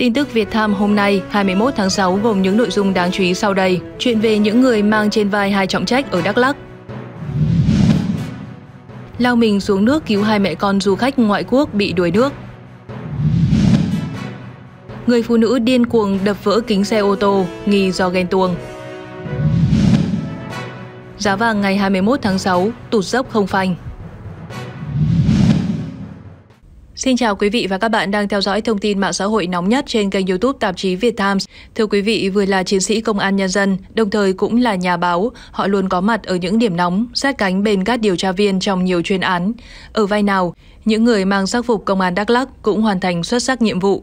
Tin tức Việt Tham hôm nay 21 tháng 6 gồm những nội dung đáng chú ý sau đây. Chuyện về những người mang trên vai hai trọng trách ở Đắk Lắk. Lao mình xuống nước cứu hai mẹ con du khách ngoại quốc bị đuối nước. Người phụ nữ điên cuồng đập vỡ kính xe ô tô, nghi do ghen tuông. Giá vàng ngày 21 tháng 6 tụt dốc không phanh. Xin chào quý vị và các bạn đang theo dõi thông tin mạng xã hội nóng nhất trên kênh YouTube tạp chí Việt Times. Thưa quý vị, vừa là chiến sĩ công an nhân dân, đồng thời cũng là nhà báo, họ luôn có mặt ở những điểm nóng, sát cánh bên các điều tra viên trong nhiều chuyên án. Ở vai nào, những người mang sắc phục công an Đắk Lắk cũng hoàn thành xuất sắc nhiệm vụ.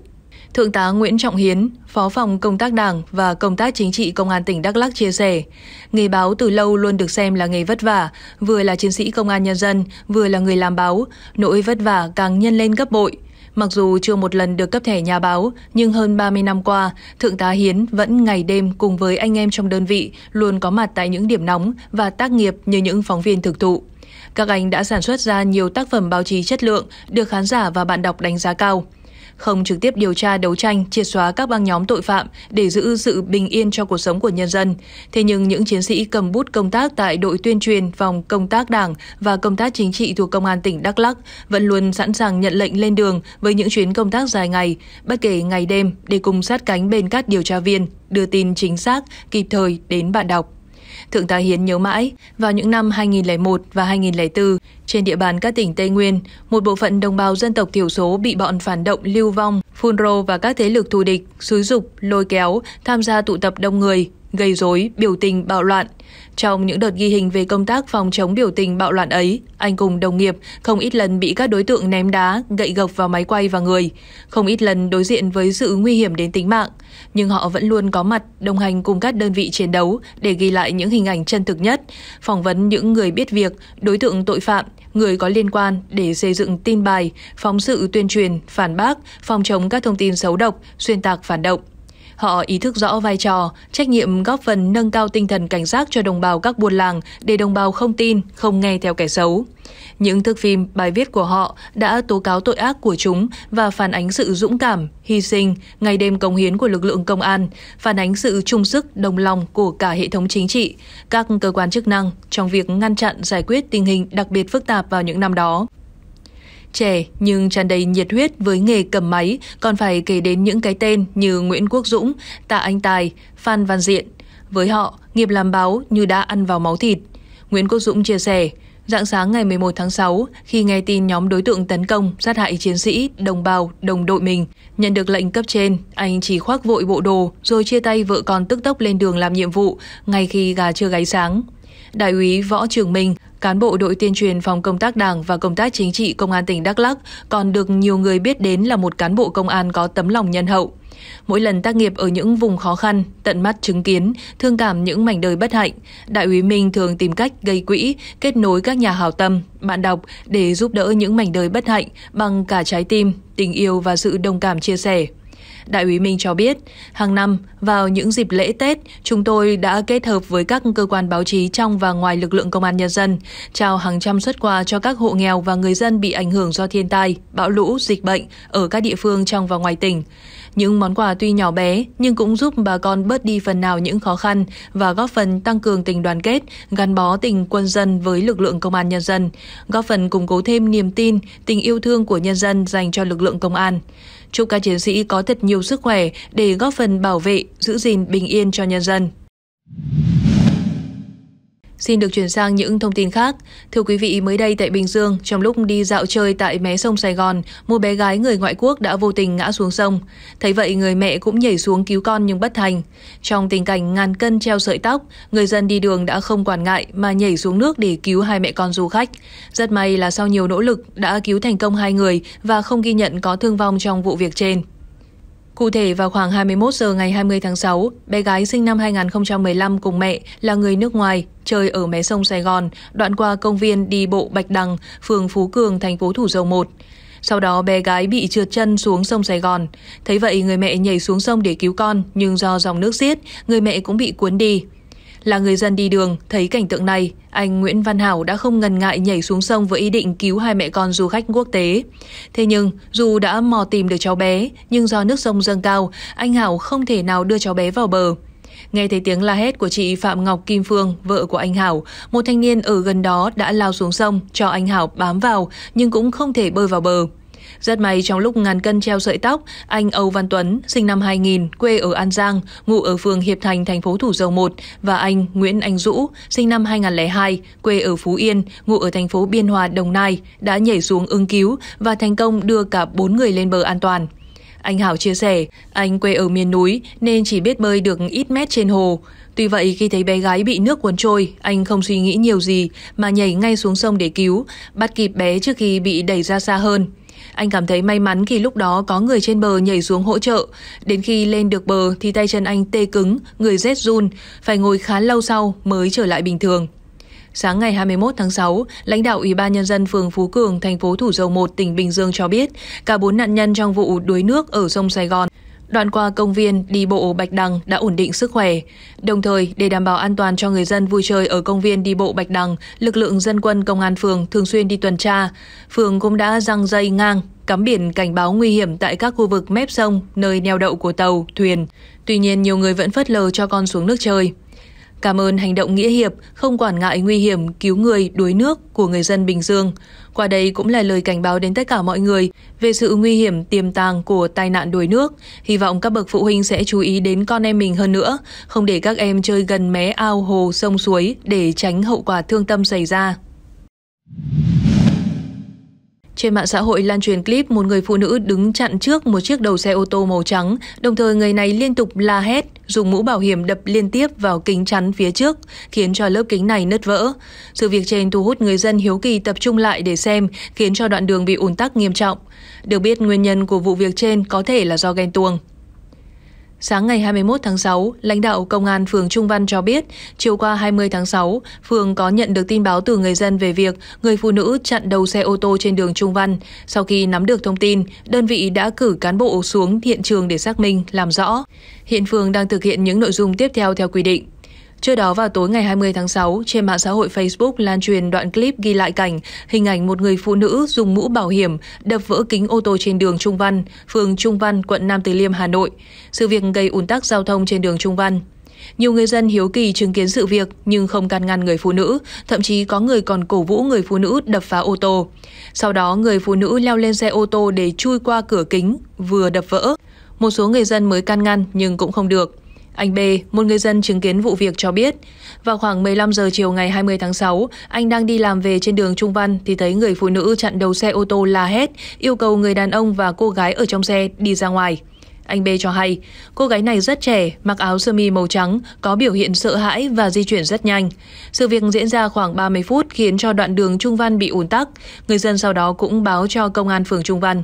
Thượng tá Nguyễn Trọng Hiến, Phó phòng Công tác Đảng và Công tác Chính trị Công an tỉnh Đắk Lắc chia sẻ, nghề báo từ lâu luôn được xem là nghề vất vả, vừa là chiến sĩ công an nhân dân, vừa là người làm báo, nỗi vất vả càng nhân lên gấp bội. Mặc dù chưa một lần được cấp thẻ nhà báo, nhưng hơn 30 năm qua, Thượng tá Hiến vẫn ngày đêm cùng với anh em trong đơn vị luôn có mặt tại những điểm nóng và tác nghiệp như những phóng viên thực thụ. Các anh đã sản xuất ra nhiều tác phẩm báo chí chất lượng, được khán giả và bạn đọc đánh giá cao không trực tiếp điều tra đấu tranh triệt xóa các băng nhóm tội phạm để giữ sự bình yên cho cuộc sống của nhân dân. Thế nhưng những chiến sĩ cầm bút công tác tại đội tuyên truyền phòng công tác đảng và công tác chính trị thuộc công an tỉnh Đắk lắc vẫn luôn sẵn sàng nhận lệnh lên đường với những chuyến công tác dài ngày, bất kể ngày đêm để cùng sát cánh bên các điều tra viên, đưa tin chính xác, kịp thời đến bạn đọc. Thượng tá Hiến nhớ mãi, vào những năm 2001 và 2004, trên địa bàn các tỉnh Tây Nguyên, một bộ phận đồng bào dân tộc thiểu số bị bọn phản động lưu vong, phun rô và các thế lực thù địch, xúi dục, lôi kéo, tham gia tụ tập đông người, gây dối, biểu tình, bạo loạn. Trong những đợt ghi hình về công tác phòng chống biểu tình bạo loạn ấy, anh cùng đồng nghiệp không ít lần bị các đối tượng ném đá, gậy gộc vào máy quay và người. Không ít lần đối diện với sự nguy hiểm đến tính mạng, nhưng họ vẫn luôn có mặt đồng hành cùng các đơn vị chiến đấu để ghi lại những hình ảnh chân thực nhất, phỏng vấn những người biết việc, đối tượng tội phạm, người có liên quan để xây dựng tin bài, phóng sự tuyên truyền, phản bác, phòng chống các thông tin xấu độc, xuyên tạc phản động. Họ ý thức rõ vai trò, trách nhiệm góp phần nâng cao tinh thần cảnh giác cho đồng bào các buôn làng để đồng bào không tin, không nghe theo kẻ xấu. Những thước phim, bài viết của họ đã tố cáo tội ác của chúng và phản ánh sự dũng cảm, hy sinh, ngày đêm công hiến của lực lượng công an, phản ánh sự trung sức, đồng lòng của cả hệ thống chính trị, các cơ quan chức năng trong việc ngăn chặn giải quyết tình hình đặc biệt phức tạp vào những năm đó. Trẻ nhưng tràn đầy nhiệt huyết với nghề cầm máy, còn phải kể đến những cái tên như Nguyễn Quốc Dũng, Tạ Anh Tài, Phan Văn Diện. Với họ, nghiệp làm báo như đã ăn vào máu thịt. Nguyễn Quốc Dũng chia sẻ, Dạng sáng ngày 11 tháng 6, khi nghe tin nhóm đối tượng tấn công, sát hại chiến sĩ, đồng bào, đồng đội mình, nhận được lệnh cấp trên, anh chỉ khoác vội bộ đồ rồi chia tay vợ con tức tốc lên đường làm nhiệm vụ ngay khi gà chưa gáy sáng. Đại úy Võ Trường Minh, Cán bộ đội tuyên truyền phòng công tác Đảng và công tác chính trị Công an tỉnh Đắk lắc còn được nhiều người biết đến là một cán bộ công an có tấm lòng nhân hậu. Mỗi lần tác nghiệp ở những vùng khó khăn, tận mắt chứng kiến, thương cảm những mảnh đời bất hạnh, Đại úy Minh thường tìm cách gây quỹ, kết nối các nhà hào tâm, bạn đọc để giúp đỡ những mảnh đời bất hạnh bằng cả trái tim, tình yêu và sự đồng cảm chia sẻ. Đại úy Minh cho biết, hàng năm vào những dịp lễ Tết, chúng tôi đã kết hợp với các cơ quan báo chí trong và ngoài lực lượng công an nhân dân, trao hàng trăm xuất quà cho các hộ nghèo và người dân bị ảnh hưởng do thiên tai, bão lũ, dịch bệnh ở các địa phương trong và ngoài tỉnh. Những món quà tuy nhỏ bé nhưng cũng giúp bà con bớt đi phần nào những khó khăn và góp phần tăng cường tình đoàn kết, gắn bó tình quân dân với lực lượng công an nhân dân, góp phần củng cố thêm niềm tin, tình yêu thương của nhân dân dành cho lực lượng công an. Chúc các chiến sĩ có thật nhiều sức khỏe để góp phần bảo vệ, giữ gìn bình yên cho nhân dân. Xin được chuyển sang những thông tin khác. Thưa quý vị, mới đây tại Bình Dương, trong lúc đi dạo chơi tại mé sông Sài Gòn, một bé gái người ngoại quốc đã vô tình ngã xuống sông. Thấy vậy, người mẹ cũng nhảy xuống cứu con nhưng bất thành. Trong tình cảnh ngàn cân treo sợi tóc, người dân đi đường đã không quản ngại mà nhảy xuống nước để cứu hai mẹ con du khách. Rất may là sau nhiều nỗ lực đã cứu thành công hai người và không ghi nhận có thương vong trong vụ việc trên. Cụ thể vào khoảng 21 giờ ngày 20 tháng 6, bé gái sinh năm 2015 cùng mẹ là người nước ngoài chơi ở mé sông Sài Gòn, đoạn qua công viên đi bộ Bạch Đằng, phường Phú Cường, thành phố Thủ Dầu Một. Sau đó bé gái bị trượt chân xuống sông Sài Gòn. Thấy vậy người mẹ nhảy xuống sông để cứu con, nhưng do dòng nước xiết, người mẹ cũng bị cuốn đi. Là người dân đi đường, thấy cảnh tượng này, anh Nguyễn Văn Hảo đã không ngần ngại nhảy xuống sông với ý định cứu hai mẹ con du khách quốc tế. Thế nhưng, dù đã mò tìm được cháu bé, nhưng do nước sông dâng cao, anh Hảo không thể nào đưa cháu bé vào bờ. Nghe thấy tiếng la hét của chị Phạm Ngọc Kim Phương, vợ của anh Hảo, một thanh niên ở gần đó đã lao xuống sông cho anh Hảo bám vào nhưng cũng không thể bơi vào bờ. Rất may trong lúc ngàn cân treo sợi tóc, anh Âu Văn Tuấn, sinh năm 2000, quê ở An Giang, ngụ ở phường Hiệp Thành, thành phố Thủ Dầu Một và anh Nguyễn Anh Dũ, sinh năm 2002, quê ở Phú Yên, ngụ ở thành phố Biên Hòa, Đồng Nai, đã nhảy xuống ứng cứu và thành công đưa cả bốn người lên bờ an toàn. Anh Hảo chia sẻ, anh quê ở miền núi nên chỉ biết bơi được ít mét trên hồ. Tuy vậy khi thấy bé gái bị nước cuốn trôi, anh không suy nghĩ nhiều gì mà nhảy ngay xuống sông để cứu, bắt kịp bé trước khi bị đẩy ra xa hơn. Anh cảm thấy may mắn khi lúc đó có người trên bờ nhảy xuống hỗ trợ. Đến khi lên được bờ thì tay chân anh tê cứng, người rét run, phải ngồi khá lâu sau mới trở lại bình thường. Sáng ngày 21 tháng 6, lãnh đạo Ủy ban nhân dân phường Phú Cường, thành phố Thủ Dầu Một, tỉnh Bình Dương cho biết, cả bốn nạn nhân trong vụ đuối nước ở sông Sài Gòn Đoạn qua công viên đi bộ Bạch Đằng đã ổn định sức khỏe. Đồng thời, để đảm bảo an toàn cho người dân vui chơi ở công viên đi bộ Bạch Đằng, lực lượng dân quân công an phường thường xuyên đi tuần tra. Phường cũng đã răng dây ngang, cắm biển cảnh báo nguy hiểm tại các khu vực mép sông, nơi neo đậu của tàu, thuyền. Tuy nhiên, nhiều người vẫn phớt lờ cho con xuống nước chơi. Cảm ơn hành động nghĩa hiệp, không quản ngại nguy hiểm cứu người đuối nước của người dân Bình Dương. Qua đây cũng là lời cảnh báo đến tất cả mọi người về sự nguy hiểm tiềm tàng của tai nạn đuối nước. Hy vọng các bậc phụ huynh sẽ chú ý đến con em mình hơn nữa, không để các em chơi gần mé ao, hồ, sông suối để tránh hậu quả thương tâm xảy ra. Trên mạng xã hội lan truyền clip một người phụ nữ đứng chặn trước một chiếc đầu xe ô tô màu trắng, đồng thời người này liên tục la hét, dùng mũ bảo hiểm đập liên tiếp vào kính chắn phía trước, khiến cho lớp kính này nứt vỡ. Sự việc trên thu hút người dân hiếu kỳ tập trung lại để xem, khiến cho đoạn đường bị ùn tắc nghiêm trọng. Được biết nguyên nhân của vụ việc trên có thể là do ghen tuông. Sáng ngày 21 tháng 6, lãnh đạo Công an phường Trung Văn cho biết, chiều qua 20 tháng 6, phường có nhận được tin báo từ người dân về việc người phụ nữ chặn đầu xe ô tô trên đường Trung Văn. Sau khi nắm được thông tin, đơn vị đã cử cán bộ xuống hiện trường để xác minh, làm rõ. Hiện phường đang thực hiện những nội dung tiếp theo theo quy định. Trước đó vào tối ngày 20 tháng 6, trên mạng xã hội Facebook lan truyền đoạn clip ghi lại cảnh hình ảnh một người phụ nữ dùng mũ bảo hiểm đập vỡ kính ô tô trên đường Trung Văn, phường Trung Văn, quận Nam Từ Liêm, Hà Nội. Sự việc gây ùn tắc giao thông trên đường Trung Văn. Nhiều người dân hiếu kỳ chứng kiến sự việc nhưng không can ngăn người phụ nữ, thậm chí có người còn cổ vũ người phụ nữ đập phá ô tô. Sau đó người phụ nữ leo lên xe ô tô để chui qua cửa kính, vừa đập vỡ. Một số người dân mới can ngăn nhưng cũng không được. Anh B, một người dân chứng kiến vụ việc cho biết, vào khoảng 15 giờ chiều ngày 20 tháng 6, anh đang đi làm về trên đường Trung Văn thì thấy người phụ nữ chặn đầu xe ô tô la hét, yêu cầu người đàn ông và cô gái ở trong xe đi ra ngoài. Anh B cho hay, cô gái này rất trẻ, mặc áo sơ mi màu trắng, có biểu hiện sợ hãi và di chuyển rất nhanh. Sự việc diễn ra khoảng 30 phút khiến cho đoạn đường Trung Văn bị ùn tắc. Người dân sau đó cũng báo cho công an phường Trung Văn.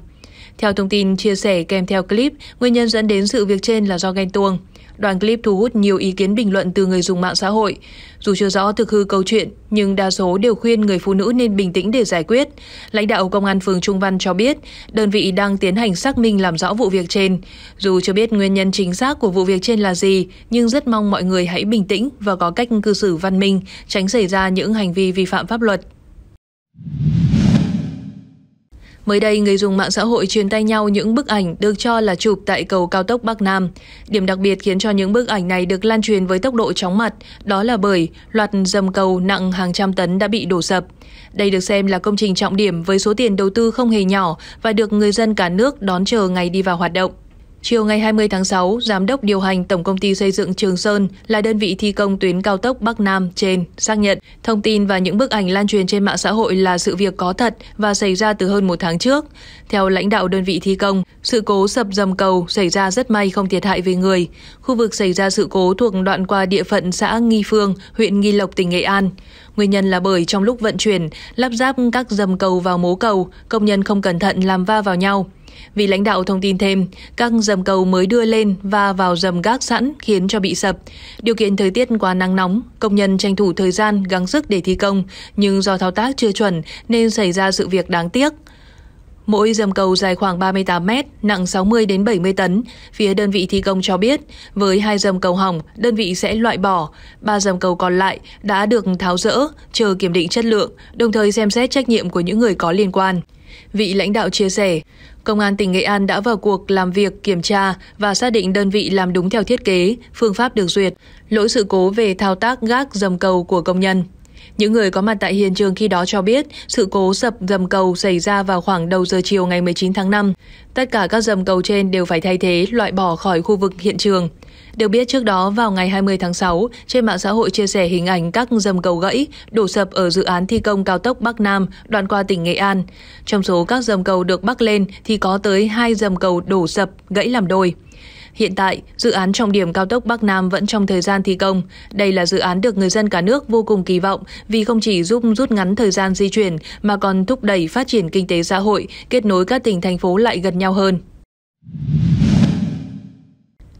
Theo thông tin chia sẻ kèm theo clip, nguyên nhân dẫn đến sự việc trên là do ghen tuông. Đoạn clip thu hút nhiều ý kiến bình luận từ người dùng mạng xã hội. Dù chưa rõ thực hư câu chuyện, nhưng đa số đều khuyên người phụ nữ nên bình tĩnh để giải quyết. Lãnh đạo công an phường Trung Văn cho biết, đơn vị đang tiến hành xác minh làm rõ vụ việc trên. Dù chưa biết nguyên nhân chính xác của vụ việc trên là gì, nhưng rất mong mọi người hãy bình tĩnh và có cách cư xử văn minh, tránh xảy ra những hành vi vi phạm pháp luật. Mới đây, người dùng mạng xã hội truyền tay nhau những bức ảnh được cho là chụp tại cầu cao tốc Bắc Nam. Điểm đặc biệt khiến cho những bức ảnh này được lan truyền với tốc độ chóng mặt, đó là bởi loạt dầm cầu nặng hàng trăm tấn đã bị đổ sập. Đây được xem là công trình trọng điểm với số tiền đầu tư không hề nhỏ và được người dân cả nước đón chờ ngày đi vào hoạt động. Chiều ngày 20 tháng 6, Giám đốc điều hành Tổng Công ty Xây dựng Trường Sơn là đơn vị thi công tuyến cao tốc Bắc Nam trên xác nhận thông tin và những bức ảnh lan truyền trên mạng xã hội là sự việc có thật và xảy ra từ hơn một tháng trước. Theo lãnh đạo đơn vị thi công, sự cố sập dầm cầu xảy ra rất may không thiệt hại về người. Khu vực xảy ra sự cố thuộc đoạn qua địa phận xã Nghi Phương, huyện Nghi Lộc, tỉnh Nghệ An. Nguyên nhân là bởi trong lúc vận chuyển, lắp ráp các dầm cầu vào mố cầu, công nhân không cẩn thận làm va vào nhau. Vị lãnh đạo thông tin thêm, các dầm cầu mới đưa lên và vào dầm gác sẵn khiến cho bị sập. Điều kiện thời tiết quá nắng nóng, công nhân tranh thủ thời gian gắng sức để thi công, nhưng do thao tác chưa chuẩn nên xảy ra sự việc đáng tiếc. Mỗi dầm cầu dài khoảng 38 mét, nặng 60 đến 70 tấn. Phía đơn vị thi công cho biết, với hai dầm cầu hỏng, đơn vị sẽ loại bỏ. Ba dầm cầu còn lại đã được tháo rỡ, chờ kiểm định chất lượng, đồng thời xem xét trách nhiệm của những người có liên quan. Vị lãnh đạo chia sẻ, Công an tỉnh Nghệ An đã vào cuộc làm việc kiểm tra và xác định đơn vị làm đúng theo thiết kế, phương pháp được duyệt, lỗi sự cố về thao tác gác dầm cầu của công nhân. Những người có mặt tại hiện trường khi đó cho biết sự cố sập dầm cầu xảy ra vào khoảng đầu giờ chiều ngày 19 tháng 5. Tất cả các dầm cầu trên đều phải thay thế, loại bỏ khỏi khu vực hiện trường. Được biết trước đó vào ngày 20 tháng 6, trên mạng xã hội chia sẻ hình ảnh các dầm cầu gãy đổ sập ở dự án thi công cao tốc Bắc Nam đoạn qua tỉnh Nghệ An. Trong số các dầm cầu được bắc lên thì có tới 2 dầm cầu đổ sập, gãy làm đôi. Hiện tại, dự án trọng điểm cao tốc Bắc Nam vẫn trong thời gian thi công. Đây là dự án được người dân cả nước vô cùng kỳ vọng vì không chỉ giúp rút ngắn thời gian di chuyển mà còn thúc đẩy phát triển kinh tế xã hội, kết nối các tỉnh thành phố lại gần nhau hơn.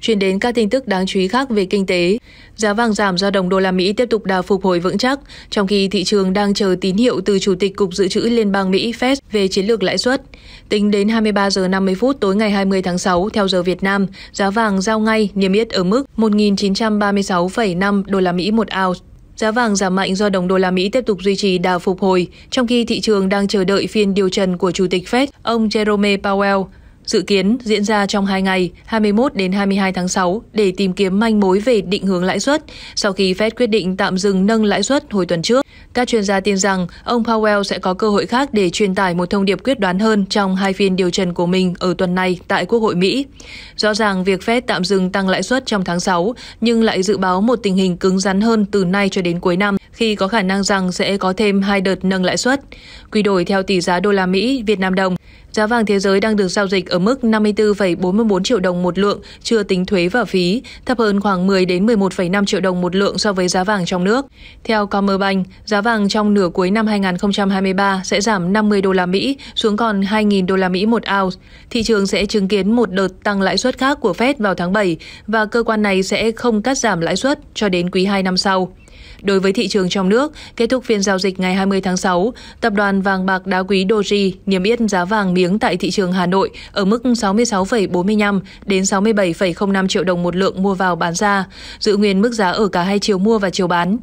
Chuyển đến các tin tức đáng chú ý khác về kinh tế. Giá vàng giảm do đồng đô la Mỹ tiếp tục đà phục hồi vững chắc, trong khi thị trường đang chờ tín hiệu từ Chủ tịch Cục Dự trữ Liên bang Mỹ Fed về chiến lược lãi suất. Tính đến 23 giờ 50 phút tối ngày 20 tháng 6 theo giờ Việt Nam, giá vàng giao ngay niêm yết ở mức 1.936,5 đô la Mỹ một ounce. Giá vàng giảm mạnh do đồng đô la Mỹ tiếp tục duy trì đà phục hồi, trong khi thị trường đang chờ đợi phiên điều trần của Chủ tịch Fed, ông Jerome Powell. Dự kiến diễn ra trong 2 ngày, 21 đến 22 tháng 6 để tìm kiếm manh mối về định hướng lãi suất sau khi Fed quyết định tạm dừng nâng lãi suất hồi tuần trước. Các chuyên gia tin rằng ông Powell sẽ có cơ hội khác để truyền tải một thông điệp quyết đoán hơn trong hai phiên điều trần của mình ở tuần này tại Quốc hội Mỹ. Rõ ràng việc Fed tạm dừng tăng lãi suất trong tháng 6 nhưng lại dự báo một tình hình cứng rắn hơn từ nay cho đến cuối năm khi có khả năng rằng sẽ có thêm hai đợt nâng lãi suất. Quy đổi theo tỷ giá đô la Mỹ Việt Nam đồng, Giá vàng thế giới đang được giao dịch ở mức 54,44 triệu đồng một lượng, chưa tính thuế và phí, thấp hơn khoảng 10 đến 11,5 triệu đồng một lượng so với giá vàng trong nước. Theo Commerbank, giá vàng trong nửa cuối năm 2023 sẽ giảm 50 đô la Mỹ xuống còn 2.000 đô la Mỹ một ounce. Thị trường sẽ chứng kiến một đợt tăng lãi suất khác của Fed vào tháng 7 và cơ quan này sẽ không cắt giảm lãi suất cho đến quý 2 năm sau. Đối với thị trường trong nước, kết thúc phiên giao dịch ngày 20 tháng 6, tập đoàn vàng bạc đá quý Doji niêm yết giá vàng miếng tại thị trường Hà Nội ở mức 66,45 đến 67,05 triệu đồng một lượng mua vào bán ra, giữ nguyên mức giá ở cả hai chiều mua và chiều bán.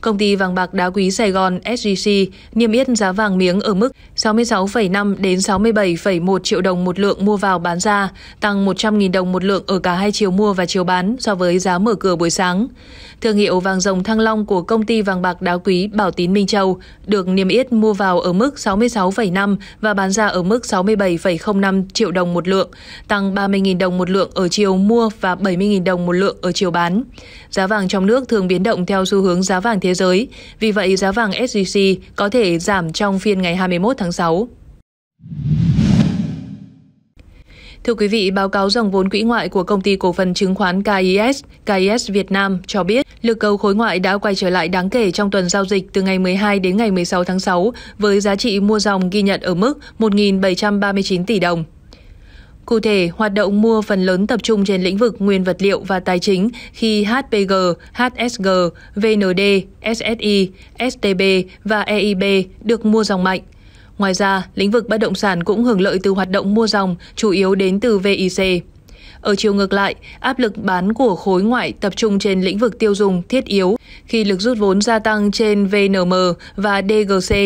Công ty vàng bạc đá quý Sài Gòn SGC niêm yết giá vàng miếng ở mức 66,5 đến 67,1 triệu đồng một lượng mua vào bán ra, tăng 100.000 đồng một lượng ở cả hai chiều mua và chiều bán so với giá mở cửa buổi sáng. Thương hiệu vàng rồng Thăng Long của công ty vàng bạc đá quý Bảo Tín Minh Châu, được niêm yết mua vào ở mức 66,5 và bán ra ở mức 67,05 triệu đồng một lượng, tăng 30.000 đồng một lượng ở chiều mua và 70.000 đồng một lượng ở chiều bán. Giá vàng trong nước thường biến động theo xu hướng giá vàng thế giới, vì vậy giá vàng SJC có thể giảm trong phiên ngày 21 tháng 6. Thưa quý vị, báo cáo dòng vốn quỹ ngoại của công ty cổ phần chứng khoán KIS, KIS Việt Nam cho biết, lực cầu khối ngoại đã quay trở lại đáng kể trong tuần giao dịch từ ngày 12 đến ngày 16 tháng 6 với giá trị mua dòng ghi nhận ở mức 1.739 tỷ đồng. Cụ thể, hoạt động mua phần lớn tập trung trên lĩnh vực nguyên vật liệu và tài chính khi HPG, HSG, VND, SSI, STB và EIB được mua dòng mạnh. Ngoài ra, lĩnh vực bất động sản cũng hưởng lợi từ hoạt động mua dòng, chủ yếu đến từ VIC. Ở chiều ngược lại, áp lực bán của khối ngoại tập trung trên lĩnh vực tiêu dùng thiết yếu khi lực rút vốn gia tăng trên VNM và DGC.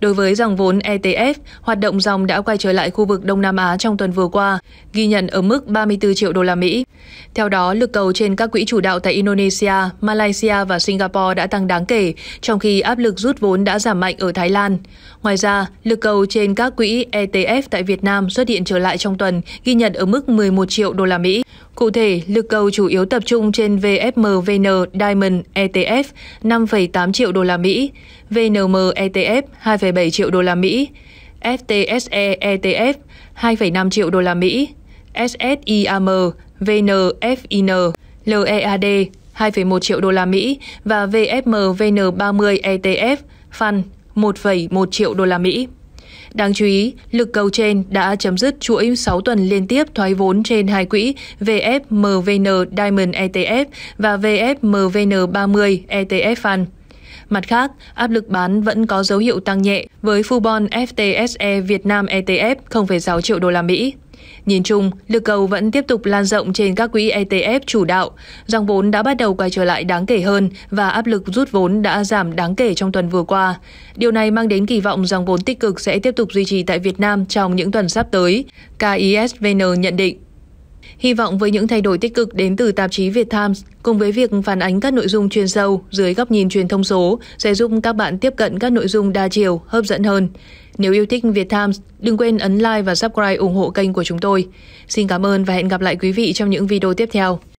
Đối với dòng vốn ETF, hoạt động dòng đã quay trở lại khu vực Đông Nam Á trong tuần vừa qua, ghi nhận ở mức 34 triệu đô la Mỹ. Theo đó, lực cầu trên các quỹ chủ đạo tại Indonesia, Malaysia và Singapore đã tăng đáng kể, trong khi áp lực rút vốn đã giảm mạnh ở Thái Lan. Ngoài ra, lực cầu trên các quỹ ETF tại Việt Nam xuất hiện trở lại trong tuần, ghi nhận ở mức 11 triệu đô la Mỹ. Cụ thể, lực cầu chủ yếu tập trung trên VFMVN Diamond ETF 5,8 triệu đô la Mỹ, VNM ETF 2,7 triệu đô la Mỹ, FTSE ETF 2,5 triệu đô la Mỹ, SSIAM, VNFIN, LEAD 2,1 triệu đô la Mỹ và VFMVN30 ETF Fund 1,1 triệu đô la Mỹ. Đáng chú ý, lực cầu trên đã chấm dứt chuỗi 6 tuần liên tiếp thoái vốn trên hai quỹ VFMVN Diamond ETF và VFMVN30 ETF Fund. Mặt khác, áp lực bán vẫn có dấu hiệu tăng nhẹ với Fubon FTSE Việt Nam ETF 0,6 triệu đô la Mỹ. Nhìn chung, lực cầu vẫn tiếp tục lan rộng trên các quỹ ETF chủ đạo. Dòng vốn đã bắt đầu quay trở lại đáng kể hơn và áp lực rút vốn đã giảm đáng kể trong tuần vừa qua. Điều này mang đến kỳ vọng dòng vốn tích cực sẽ tiếp tục duy trì tại Việt Nam trong những tuần sắp tới, KISVN nhận định. Hy vọng với những thay đổi tích cực đến từ tạp chí Việt Times, cùng với việc phản ánh các nội dung chuyên sâu dưới góc nhìn truyền thông số, sẽ giúp các bạn tiếp cận các nội dung đa chiều, hấp dẫn hơn. Nếu yêu thích Việt Times, đừng quên ấn like và subscribe ủng hộ kênh của chúng tôi. Xin cảm ơn và hẹn gặp lại quý vị trong những video tiếp theo.